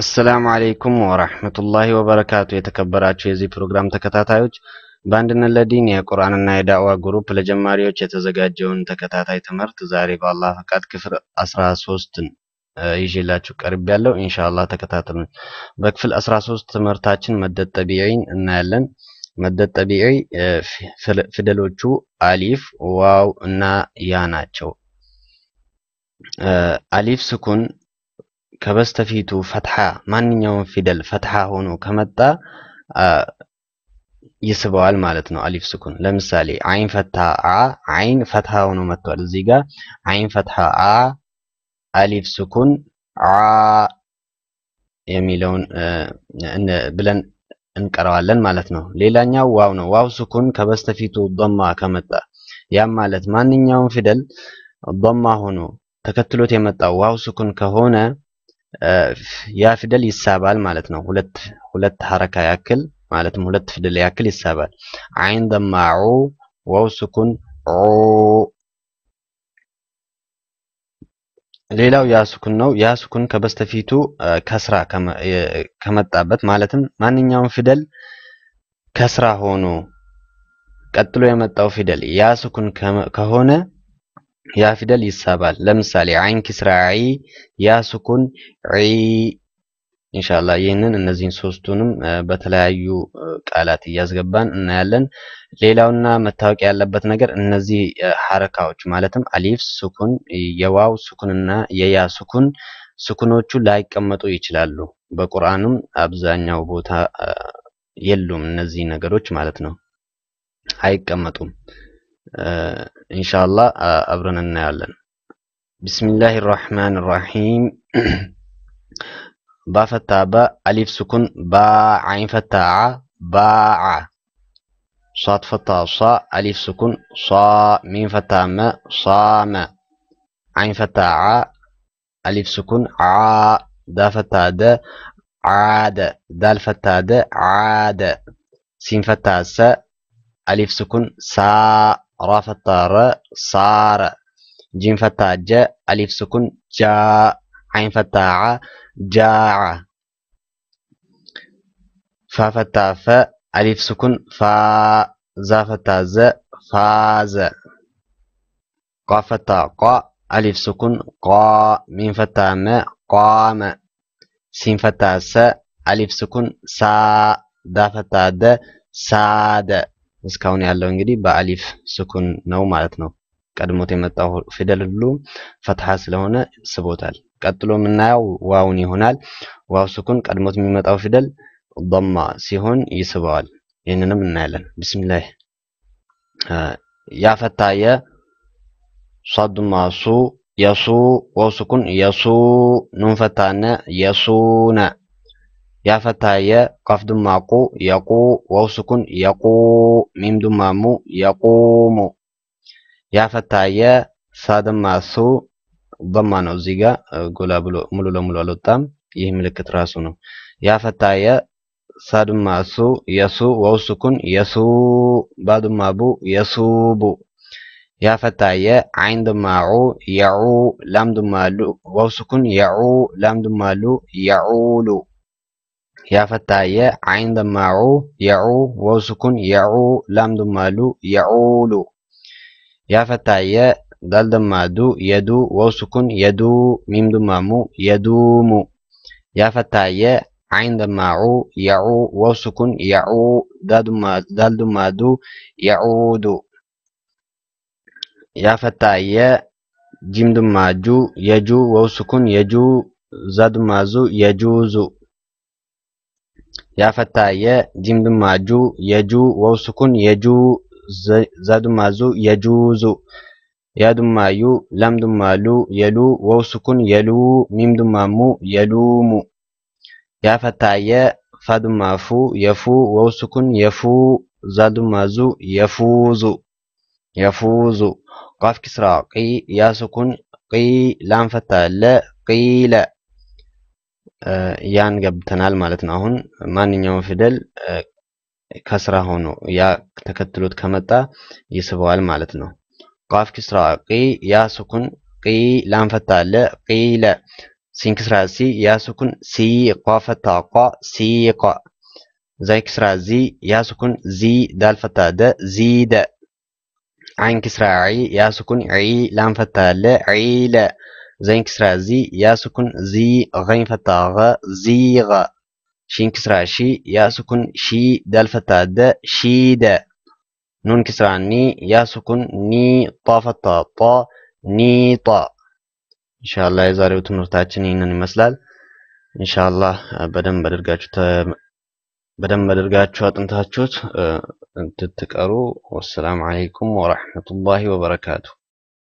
አሰላሙ አሌይኩም ወራህመቱላሂ ወበረካቱ። የተከበራችሁ የዚህ ፕሮግራም ተከታታዮች በአንድነት ለዲን የቁርአንና የዳዕዋ ግሩፕ ለጀማሪዎች የተዘጋጀውን ተከታታይ ትምህርት ዛሬ በአላህ ፈቃድ ክፍል አስራ ሶስትን ይዤላችሁ ቀርብ ያለው ኢንሻአላህ ተከታተሉን። በክፍል አስራ ትምህርታችን መደድ ጠቢዒን እናያለን። መደድ ጠቢዒ ፊደሎቹ አሊፍ፣ ዋው እና ያ ናቸው። አሊፍ ስኩን ከበስተፊቱ ፈትሐ ማንኛውም ፊደል ፈትሐ ሆኖ ከመጣ ይስበዋል ማለት ነው። አሊፍ ስኩን ለምሳሌ አይን ፈትሐ አ አይን ፈትሐ ሆኖ መጥቷል። እዚህ ጋር አይን ፈትሐ አ አሊፍ ስኩን አ የሚለውን ብለን እንቀረዋለን ማለት ነው። ሌላኛው ዋው ነው። ዋው ስኩን ከበስተፊቱ ዶማ ከመጣ ያም ማለት ማንኛውም ፊደል ዶማ ሆኖ ተከትሎት የመጣው ዋው ስኩን ከሆነ ያ ፊደል ይሳባል ማለት ነው። ሁለት ሁለት ሐረካ ያክል ማለትም ሁለት ፊደል ያክል ይሳባል። አይን ደማ ወው ስኩን ዑ። ሌላው ያ ስኩን ነው። ያ ስኩን ከበስተፊቱ ከስራ ከመጣበት ማለትም ማንኛውም ፊደል ከስራ ሆኖ ቀጥሎ የመጣው ፊደል ያ ስኩን ከሆነ ያ ፊደል ይሳባል። ለምሳሌ አይን ኪስራ ዒ፣ ያ ስኩን ዒ። ኢንሻላ ይህንን እነዚህን ሶስቱንም በተለያዩ ቃላት እያስገባን እናያለን። ሌላውና መታወቂያ ያለበት ነገር እነዚህ ሐረካዎች ማለትም አሊፍ ስኩን፣ የዋው ስኩንና የያ ስኩን ስኩኖቹ ላይቀመጡ ይችላሉ። በቁርአንም አብዛኛው ቦታ የሉም እነዚህ ነገሮች ማለት ነው፣ አይቀመጡም። آه، ان شاء الله آه، ابرنا نعلن بسم الله الرحمن الرحيم با فتابا الف سكون با عين فتاعة باع صاد فتا صا الف سكون صا مين فتاة ما صا ما عين فتاعة الف سكون ع دا فتاة دا عاد دال فتاة دا عاد سين فتا سا الف سكون سا را فتحة ر صار جيم فتحة جاء ألف سكون جاء عين فتحة جاع فا فتحة ف ألف سكون فا زا فتحة ز فاز قاف فتحة قا ألف سكون قا ميم فتحة ما قام سين فتحة س ألف سكون سا دا فتحة د ساد እስካሁን ያለው እንግዲህ በአሊፍ ስኩን ነው ማለት ነው። ቀድሞት የመጣው ፊደል ሁሉ ፈትሐ ስለሆነ ስቦታል። ቀጥሎ የምናየው ዋውን ይሆናል። ዋው ስኩን ቀድሞት የሚመጣው ፊደል ማ ሲሆን ይስበዋል። ይህንንም እናያለን። ቢስሚላህ ብስሚላህ የ ሷዱማ ሱ የሱ ዋው ስኩን የሱ ፈታነ የሱነ ያፈታየ ቀፍዱማቁ የቁ ወውስኩን የቁ ሚምዱማሙ የቁሙ ያፈታየ ሳደማሱ በማ ነው እዚህ ጋር ጎላ ብሎ ሙሉ ለሙሉ አልወጣም። ይህ ምልክት ራሱ ነው። ያፈታየ ሳድማሱ የሱ ወውስኩን የሱ ባድማቡ የሱቡ ያፈታየ ዓይን ድማዑ የዑ ላም ድማሉ ወውስኩን የዑ ላም ድማሉ የዑሉ يا فتايا عين ضماعو يعو واو سكون يعو لام ضمالو يعولو يا فتايا دال ضمادو يدو واو سكون يدو ميم ضمامو يدومو يا فتايا عين ضماعو يعو واو سكون يعو دال مادو يعودو يا فتايا جيم ضماجو يجو واو سكون يجو زاد مازو يجوزو يا فتا يا جيم دم ماجو يجو واو سكون يجو زاد مازو يجوزو يا دم مايو لام دم لو يلو واو سكون يلو ميم دم مامو يلومو يا فتا يا فا دم فو يفو واو سكون يفو زاد مازو يفوزو يفوزو قاف كسرا قي يا سكون قي لام فتا لا قيلا ያን ገብተናል ማለት ነው። አሁን ማንኛውም ፊደል ከስራ ሆኖ ያ ተከትሎት ከመጣ ይስበዋል ማለት ነው። ቃፍ ክስራ ቂ ያ ሱኩን ቂ ላም ፈታ አለ ቂለ ሲን ክስራ ሲ ያ ሱኩን ሲ ቋ ፈታ ቋ ሲ ቋ ዘይ ክስራ ዚ ያ ሱኩን ዚ ዳል ፈታ ደ ዚ ደ ዓይን ክስራ ዒ ያ ሱኩን ዒ ላም ፈታ አለ ዒለ زين كسرى زي يا سكن زي غين فتا غا زي غا شين كسرى شي يا سكن شي دال فتا دا شي دا نون كسرى ني يا سكن ني طا فتا طا ني طا إن شاء الله يزاري وتمرتاتشن إنني مسلال إن شاء الله بدن بدر بدم بدرجات بدم بدرجات أنتهتشوت ارو والسلام عليكم ورحمة الله وبركاته